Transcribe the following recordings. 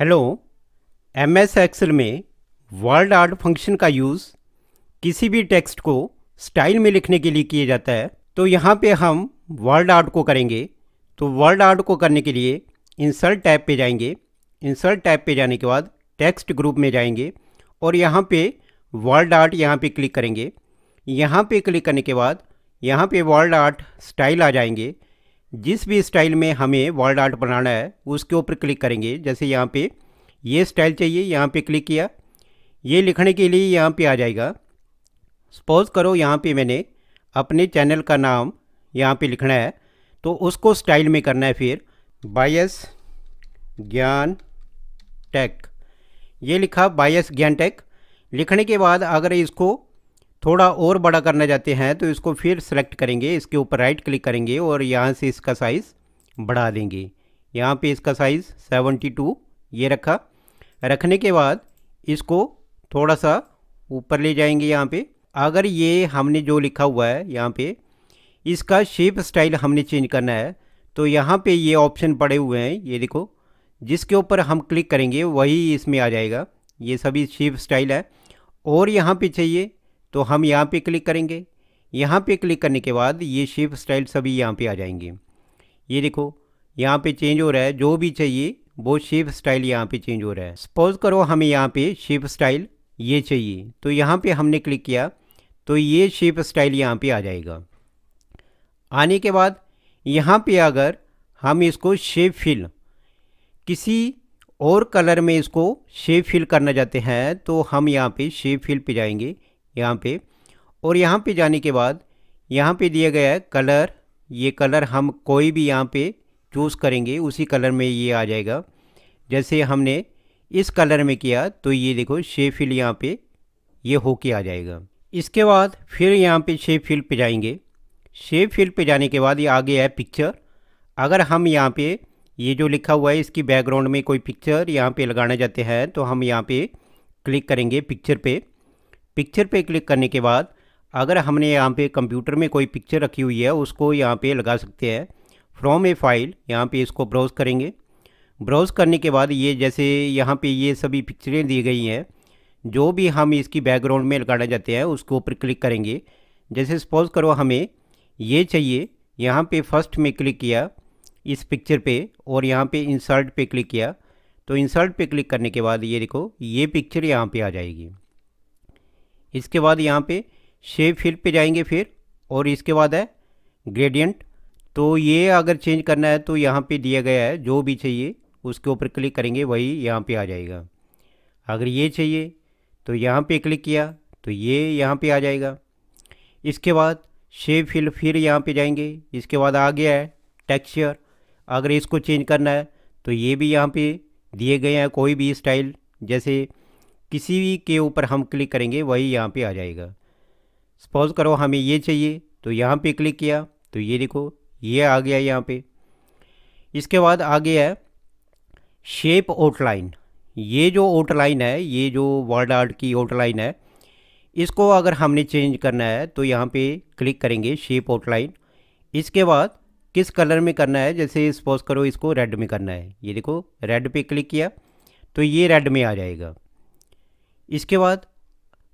hello M S Excel में world art function का use किसी भी टेक्स्ट को स्टाइल में लिखने के लिए किया जाता है तो यहाँ पे हम वर्ल्ड आर्ट को करेंगे तो वर्ल्ड आर्ट को करने के लिए इंसर्ट टैब पे जाएंगे इंसर्ट टैब पे जाने के बाद टेक्स्ट ग्रुप में जाएंगे और यहाँ पे वर्ल्ड आर्ट यहाँ पे क्लिक करेंगे यहाँ पे क्लिक करने के बाद यहाँ पे वर्ल्ड आर्ट स्टाइल आ जाएंगे जिस भी स्टाइल में हमें वर्ल्ड आर्ट बनाना है उसके ऊपर क्लिक करेंगे जैसे यहाँ पे ये स्टाइल चाहिए यहाँ पे क्लिक किया ये लिखने के लिए यहाँ पे आ जाएगा सपोज़ करो यहाँ पे मैंने अपने चैनल का नाम यहाँ पे लिखना है तो उसको स्टाइल में करना है फिर बायस ज्ञान टेक ये लिखा बायस ज्ञान टेक लिखने के बाद अगर इसको थोड़ा और बड़ा करना चाहते हैं तो इसको फिर सेलेक्ट करेंगे इसके ऊपर राइट क्लिक करेंगे और यहाँ से इसका साइज़ बढ़ा देंगे यहाँ पे इसका साइज़ 72 ये रखा रखने के बाद इसको थोड़ा सा ऊपर ले जाएंगे यहाँ पे अगर ये हमने जो लिखा हुआ है यहाँ पे इसका शेप स्टाइल हमने चेंज करना है तो यहाँ पे ये ऑप्शन पड़े हुए हैं ये देखो जिसके ऊपर हम क्लिक करेंगे वही इसमें आ जाएगा ये सभी शेप स्टाइल है और यहाँ पे चाहिए तो हम यहाँ पे क्लिक करेंगे यहाँ पे क्लिक करने के बाद ये शेप स्टाइल सभी यहाँ पे आ जाएंगे ये देखो यहाँ पे चेंज हो रहा है जो भी चाहिए वो शेप स्टाइल यहाँ पे चेंज हो रहा है सपोज करो हमें यहाँ पे शेप स्टाइल ये चाहिए तो यहाँ पे हमने क्लिक किया तो ये शेप स्टाइल यहाँ पे आ जाएगा आने के बाद यहाँ पे अगर हम इसको शेप फिल किसी और कलर में इसको शेप फिल करना चाहते हैं तो हम यहाँ पे शेप फिल पे जाएंगे यहाँ पे और यहाँ पे जाने के बाद यहाँ पे दिया गया है कलर ये कलर हम कोई भी यहाँ पे चूज़ करेंगे उसी कलर में ये आ जाएगा जैसे हमने इस कलर में किया तो ये देखो शेप फिल यहाँ पे ये हो के आ जाएगा इसके बाद फिर यहाँ पे शेप फिल पे जाएंगे शेप फिल पे जाने के बाद ये आगे है पिक्चर अगर हम यहाँ पे ये जो लिखा हुआ है इसकी बैकग्राउंड में कोई पिक्चर यहाँ पे लगाना चाहते हैं तो हम यहाँ पे क्लिक करेंगे पिक्चर पे पिक्चर पे क्लिक करने के बाद अगर हमने यहाँ पे कंप्यूटर में कोई पिक्चर रखी हुई है उसको यहाँ पे लगा सकते हैं फ्रॉम ए फाइल यहाँ पे इसको ब्राउज़ करेंगे ब्राउज़ करने के बाद ये जैसे यहाँ पे ये सभी पिक्चरें दी गई हैं जो भी हम इसकी बैकग्राउंड में लगाना चाहते हैं उसके ऊपर क्लिक करेंगे जैसे सपोज़ करो हमें ये चाहिए यहाँ पर फर्स्ट में क्लिक किया इस पिक्चर पे और यहाँ पे इंसर्ट पे क्लिक किया तो इंसर्ट पे क्लिक करने के बाद ये देखो ये पिक्चर यहाँ पे आ जाएगी इसके बाद यहाँ पे शेप फिल पे जाएंगे फिर और इसके बाद है ग्रेडियंट तो ये अगर चेंज करना है तो यहाँ पे दिया गया है जो भी चाहिए उसके ऊपर क्लिक करेंगे वही यहाँ पे आ जाएगा अगर ये चाहिए तो यहाँ पे क्लिक किया तो ये यहाँ पे आ जाएगा इसके बाद शेप फिल फिर यहाँ पे जाएंगे इसके बाद आ गया है टेक्सचर अगर इसको चेंज करना है तो ये भी यहाँ पे दिए गए हैं कोई भी स्टाइल जैसे किसी भी के ऊपर हम क्लिक करेंगे वही यहाँ पे आ जाएगा सपोज करो हमें ये चाहिए तो यहाँ पे क्लिक किया तो ये देखो ये आ गया यहाँ पे इसके बाद आ गया है शेप आउटलाइन ये जो आउटलाइन है ये जो वर्ड आर्ट की आउटलाइन है इसको अगर हमने चेंज करना है तो यहाँ पे क्लिक करेंगे शेप आउटलाइन इसके बाद किस कलर में करना है जैसे सपोज करो इसको रेड में करना है ये देखो रेड पे क्लिक किया तो ये रेड में आ जाएगा इसके बाद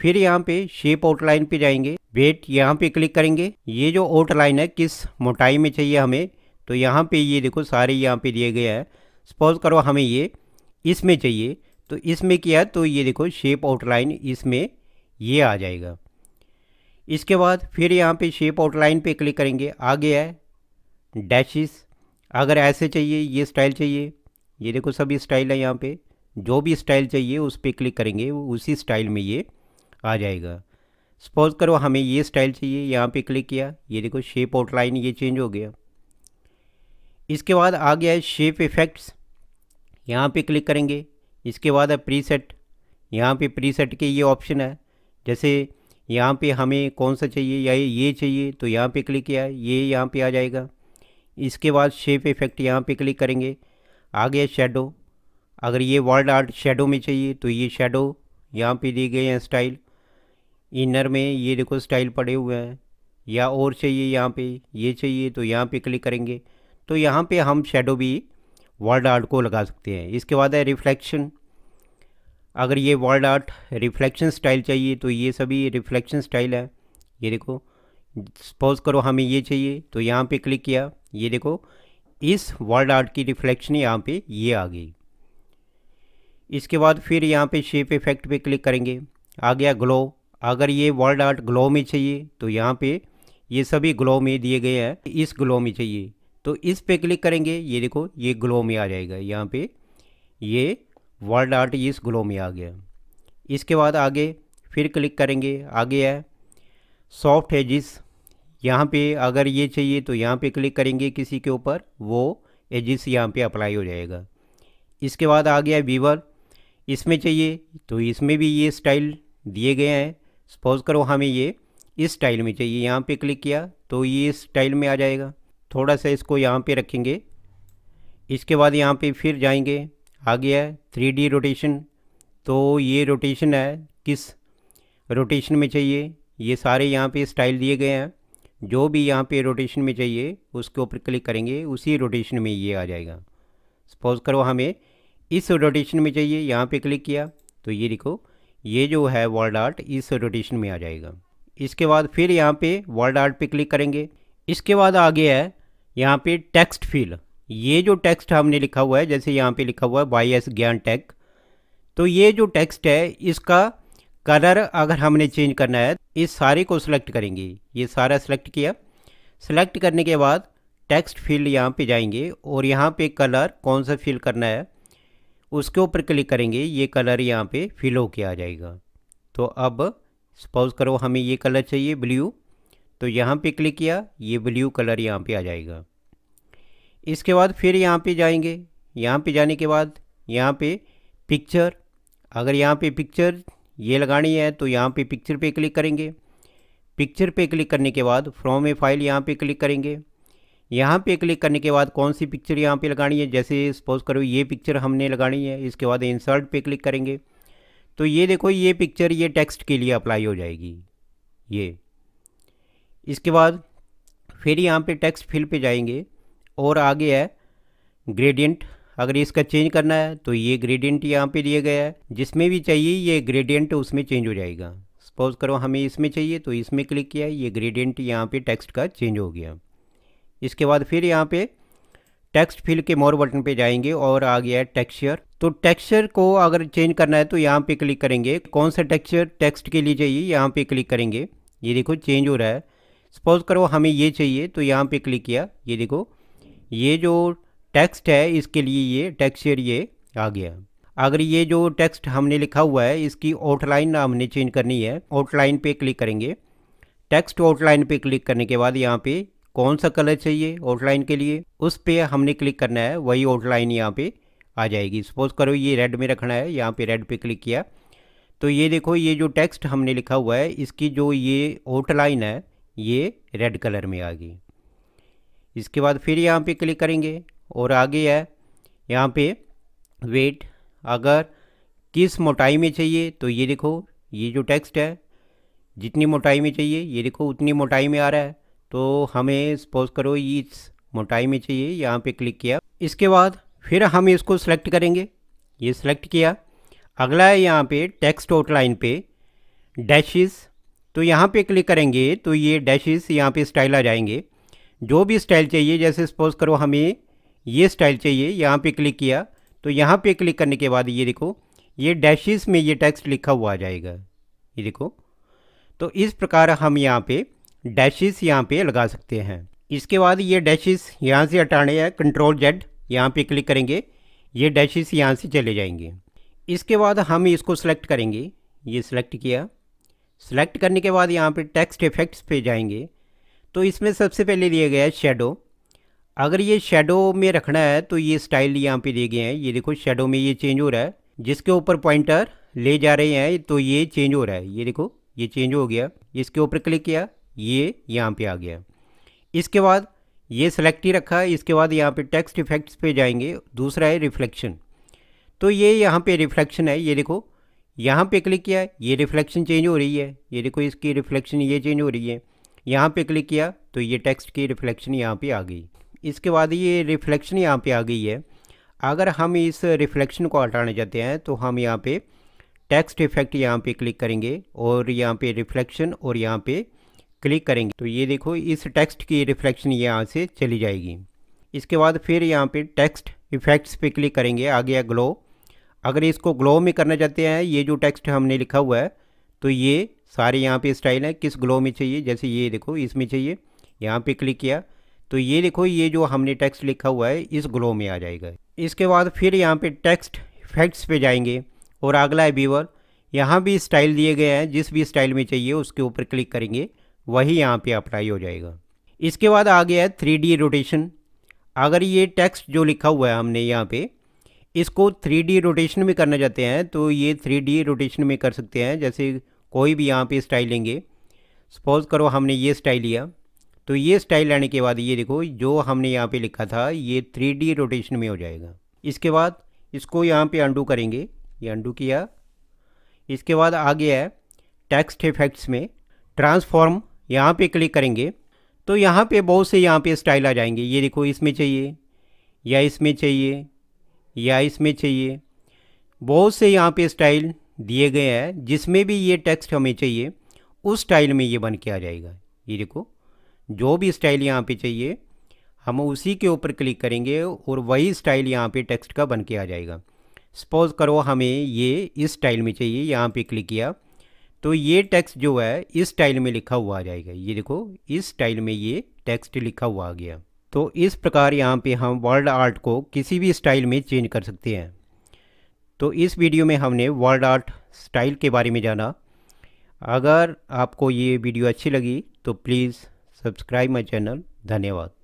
फिर यहाँ पे शेप आउटलाइन पे जाएंगे वेट यहाँ पे क्लिक करेंगे ये जो आउटलाइन है किस मोटाई में चाहिए हमें तो यहाँ पे ये देखो सारे यहाँ पे दिए गया है सपोज करो हमें ये इसमें चाहिए तो इसमें किया तो ये देखो शेप आउटलाइन इसमें ये आ जाएगा इसके बाद फिर यहाँ पे शेप आउटलाइन पे क्लिक करेंगे आ गया है डैशिस अगर ऐसे चाहिए ये स्टाइल चाहिए ये देखो सभी स्टाइल है यहाँ पर जो भी स्टाइल चाहिए उस पर क्लिक करेंगे उसी स्टाइल में ये आ जाएगा सपोज़ करो हमें ये स्टाइल चाहिए यहाँ पे क्लिक किया ये देखो शेप आउटलाइन ये चेंज हो गया इसके बाद आ गया है शेप इफ़ेक्ट्स यहाँ पे क्लिक करेंगे इसके बाद है प्रीसेट यहाँ पे प्रीसेट के ये ऑप्शन है जैसे यहाँ पे हमें कौन सा चाहिए या ये चाहिए तो यहाँ पे क्लिक किया ये यहाँ पे आ जाएगा इसके बाद शेप इफ़ेक्ट यहाँ पे क्लिक करेंगे आ गया शेडो अगर ये वर्ल्ड आर्ट शेडो में चाहिए तो ये शेडो यहाँ पे दिए गए हैं स्टाइल इनर में ये देखो स्टाइल पड़े हुए हैं या और चाहिए यहाँ पे ये चाहिए तो यहाँ पे क्लिक करेंगे तो यहाँ पे हम शेडो भी वर्ल्ड आर्ट को लगा सकते हैं इसके बाद है रिफ्लेक्शन अगर ये वर्ल्ड आर्ट रिफ्लेक्शन स्टाइल चाहिए तो ये सभी रिफ्लेक्शन स्टाइल है ये देखो सपोज करो हमें ये चाहिए तो यहाँ पे क्लिक किया ये देखो इस वर्ल्ड आर्ट की रिफ्लेक्शन यहाँ पे ये आ गई इसके बाद फिर यहाँ पे शेप इफेक्ट पे क्लिक करेंगे आ गया ग्लो अगर ये वर्ल्ड आर्ट ग्लो में चाहिए तो यहाँ पे ये सभी ग्लो में दिए गए हैं इस ग्लो में चाहिए तो इस पे क्लिक करेंगे ये देखो ये ग्लो में आ जाएगा यहाँ पे ये वर्ल्ड आर्ट इस ग्लो में आ गया इसके बाद आगे फिर क्लिक करेंगे आगे है सॉफ्ट एजिस यहाँ पे अगर ये चाहिए तो यहाँ पे क्लिक करेंगे किसी के ऊपर वो एजिस यहाँ पे अप्लाई हो जाएगा इसके बाद आ गया वीवर इसमें चाहिए तो इसमें भी ये स्टाइल दिए गए हैं सपोज करो हमें ये इस स्टाइल में चाहिए यहाँ पे क्लिक किया तो ये इस स्टाइल में आ जाएगा थोड़ा सा इसको यहाँ पे रखेंगे इसके बाद यहाँ पे फिर जाएंगे आ गया थ्री डी रोटेशन तो ये रोटेशन है किस रोटेशन में चाहिए ये सारे यहाँ पे स्टाइल दिए गए हैं जो भी यहाँ पे रोटेशन में चाहिए उसके ऊपर क्लिक करेंगे उसी रोटेशन में ये आ जाएगा सपोज़ करो हमें इस रोटेशन में चाहिए यहाँ पे क्लिक किया तो ये देखो ये जो है वर्ल्ड आर्ट इस रोटेशन में आ जाएगा इसके बाद फिर यहाँ पे वर्ल्ड आर्ट पे क्लिक करेंगे इसके बाद आगे है यहाँ पे टेक्स्ट फील ये जो टेक्स्ट हमने लिखा हुआ है जैसे यहाँ पे लिखा हुआ है वाई एस ज्ञान टेक तो ये जो टेक्स्ट है इसका कलर अगर हमने चेंज करना है इस सारे को सिलेक्ट करेंगे ये सारा सिलेक्ट किया सिलेक्ट करने के बाद टेक्स्ट फील्ड यहाँ पे जाएंगे और यहाँ पे कलर कौन सा फील करना है उसके ऊपर क्लिक करेंगे ये कलर यहाँ पे फिल होके आ जाएगा तो अब सपोज़ करो हमें ये कलर चाहिए ब्लू तो यहाँ पे क्लिक किया ये ब्लू कलर यहाँ पे आ जाएगा इसके बाद फिर यहाँ पे जाएंगे यहाँ पे जाने के बाद यहाँ पे पिक्चर अगर यहाँ पे पिक्चर ये लगानी है तो यहाँ पे पिक्चर पे क्लिक करेंगे पिक्चर पे क्लिक करने के बाद फ्रॉम ए फाइल यहाँ पे क्लिक करेंगे यहाँ पे क्लिक करने के बाद कौन सी पिक्चर यहाँ पे लगानी है जैसे सपोज करो ये पिक्चर हमने लगानी है इसके बाद इंसर्ट पे क्लिक करेंगे तो ये देखो ये पिक्चर ये टेक्स्ट के लिए अप्लाई हो जाएगी ये इसके बाद फिर यहाँ पे टेक्स्ट फिल पे जाएंगे और आगे है ग्रेडियंट अगर इसका चेंज करना है तो ये ग्रेडियंट यहाँ पर दिया गया है जिसमें भी चाहिए ये ग्रेडियंट उसमें चेंज हो जाएगा सपोज करो हमें इसमें चाहिए तो इसमें क्लिक किया ये ग्रेडियंट यहाँ पर टेक्स्ट का चेंज हो गया इसके बाद फिर यहाँ पे टेक्स्ट फिल के मोर बटन पे जाएंगे और आ गया है टेक्सचर तो टेक्सचर को अगर चेंज करना है तो यहाँ पे क्लिक करेंगे कौन सा टेक्सचर टेक्स्ट के लिए चाहिए यहाँ पे क्लिक करेंगे ये देखो चेंज हो रहा है सपोज करो हमें ये चाहिए तो यहाँ पे क्लिक किया ये देखो ये जो टेक्स्ट है इसके लिए ये टेक्सचर ये आ गया अगर ये जो टेक्स्ट हमने लिखा हुआ है इसकी आउटलाइन हमने चेंज करनी है आउटलाइन पे क्लिक करेंगे टेक्स्ट आउटलाइन पे क्लिक करने के बाद यहाँ पे कौन सा कलर चाहिए आउटलाइन के लिए उस पर हमने क्लिक करना है वही आउटलाइन यहाँ पे आ जाएगी सपोज करो ये रेड में रखना है यहाँ पे रेड पे क्लिक किया तो ये देखो ये जो टेक्स्ट हमने लिखा हुआ है इसकी जो ये आउटलाइन है ये रेड कलर में आ गई इसके बाद फिर यहाँ पे क्लिक करेंगे और आगे है यहाँ पे वेट अगर किस मोटाई में चाहिए तो ये देखो ये जो टेक्स्ट है जितनी मोटाई में चाहिए ये देखो उतनी मोटाई में आ रहा है तो हमें सपोज करो इस मोटाई में चाहिए यहाँ पे क्लिक किया इसके बाद फिर हम इसको सेलेक्ट करेंगे ये सिलेक्ट किया अगला है यहाँ पे टेक्स्ट आउटलाइन पे डैशेस तो यहाँ पे क्लिक करेंगे तो ये डैशेस यहाँ पे स्टाइल आ जाएंगे जो भी स्टाइल चाहिए जैसे सपोज करो हमें ये स्टाइल चाहिए यहाँ पे क्लिक किया तो यहाँ पे क्लिक करने के बाद ये देखो ये डैशेस में ये टेक्स्ट लिखा हुआ आ जाएगा ये देखो तो इस प्रकार हम यहाँ पर डैशेस यहाँ पे लगा सकते हैं इसके बाद ये डैशेस यहाँ से हटाने हैं कंट्रोल जेड यहाँ पे क्लिक करेंगे ये डैशेस यहाँ से चले जाएंगे इसके बाद हम इसको सेलेक्ट करेंगे ये सिलेक्ट किया सेलेक्ट करने के बाद यहाँ पे टेक्स्ट इफेक्ट्स पे जाएंगे तो इसमें सबसे पहले दिया गया है शेडो अगर ये शेडो में रखना है तो ये स्टाइल यहाँ पे दिए गए हैं ये देखो शेडो में ये चेंज हो रहा है जिसके ऊपर पॉइंटर ले जा रहे हैं तो ये चेंज हो रहा है ये देखो ये चेंज हो गया इसके ऊपर क्लिक किया ये यहाँ पे आ गया इसके बाद ये सेलेक्ट ही रखा है इसके बाद यहाँ पे टेक्स्ट इफेक्ट्स पे जाएंगे दूसरा है रिफ्लेक्शन तो ये यहाँ पे रिफ्लेक्शन है ये देखो यहाँ पे क्लिक किया ये रिफ्लेक्शन चेंज हो रही है ये देखो इसकी रिफ्लेक्शन ये चेंज हो रही है यहाँ पे क्लिक किया तो ये टेक्स्ट की रिफ्लेक्शन यहाँ पे आ गई इसके बाद ये रिफ्लेक्शन यहाँ पे आ गई है अगर हम इस रिफ्लेक्शन को हटाना चाहते हैं तो हम यहाँ पे टेक्स्ट इफेक्ट यहाँ पे क्लिक करेंगे और यहाँ पे रिफ्लेक्शन और यहाँ पे क्लिक करेंगे तो ये देखो इस टेक्स्ट की रिफ्लेक्शन यहाँ से चली जाएगी इसके बाद फिर यहाँ पे टेक्स्ट इफेक्ट्स पे क्लिक करेंगे आ गया ग्लो अगर इसको ग्लो में करना चाहते हैं ये जो टेक्स्ट हमने लिखा हुआ है तो ये सारे यहाँ पे स्टाइल है किस ग्लो में चाहिए जैसे ये देखो इसमें चाहिए यहाँ पे क्लिक किया तो ये देखो ये जो हमने टेक्स्ट लिखा हुआ है इस ग्लो में आ जाएगा इसके बाद फिर यहाँ पे टेक्स्ट इफेक्ट्स पे जाएंगे और अगला है व्यूअर यहाँ भी स्टाइल दिए गए हैं जिस भी स्टाइल में चाहिए उसके ऊपर क्लिक करेंगे वही यहाँ पे अप्लाई हो जाएगा इसके बाद आ गया है थ्री डी रोटेशन अगर ये टेक्स्ट जो लिखा हुआ है हमने यहाँ पे इसको थ्री डी रोटेशन में करना चाहते हैं तो ये थ्री डी रोटेशन में कर सकते हैं जैसे कोई भी यहाँ पे स्टाइल लेंगे सपोज़ करो हमने ये स्टाइल लिया तो ये स्टाइल लेने के बाद ये देखो जो हमने यहाँ पे लिखा था ये थ्री डी रोटेशन में हो जाएगा इसके बाद इसको यहाँ पे अंडू करेंगे ये अंडू किया इसके बाद आ गया है टेक्स्ट इफेक्ट्स में ट्रांसफॉर्म यहाँ पे क्लिक करेंगे तो यहाँ पे बहुत से यहाँ पे स्टाइल आ जाएंगे ये देखो इसमें चाहिए या इसमें चाहिए या इसमें चाहिए बहुत से यहाँ पे स्टाइल दिए गए हैं जिसमें भी ये टेक्स्ट हमें चाहिए उस स्टाइल में ये बन के आ जाएगा ये देखो जो भी स्टाइल यहाँ पे चाहिए हम उसी के ऊपर क्लिक करेंगे और वही स्टाइल यहाँ पे टेक्स्ट का बन के आ जाएगा सपोज़ करो हमें ये इस स्टाइल में चाहिए यहाँ पे क्लिक किया तो ये टेक्स्ट जो है इस स्टाइल में लिखा हुआ आ जाएगा ये देखो इस स्टाइल में ये टेक्स्ट लिखा हुआ आ गया तो इस प्रकार यहाँ पे हम वर्ल्ड आर्ट को किसी भी स्टाइल में चेंज कर सकते हैं तो इस वीडियो में हमने वर्ल्ड आर्ट स्टाइल के बारे में जाना अगर आपको ये वीडियो अच्छी लगी तो प्लीज़ सब्सक्राइब माई चैनल धन्यवाद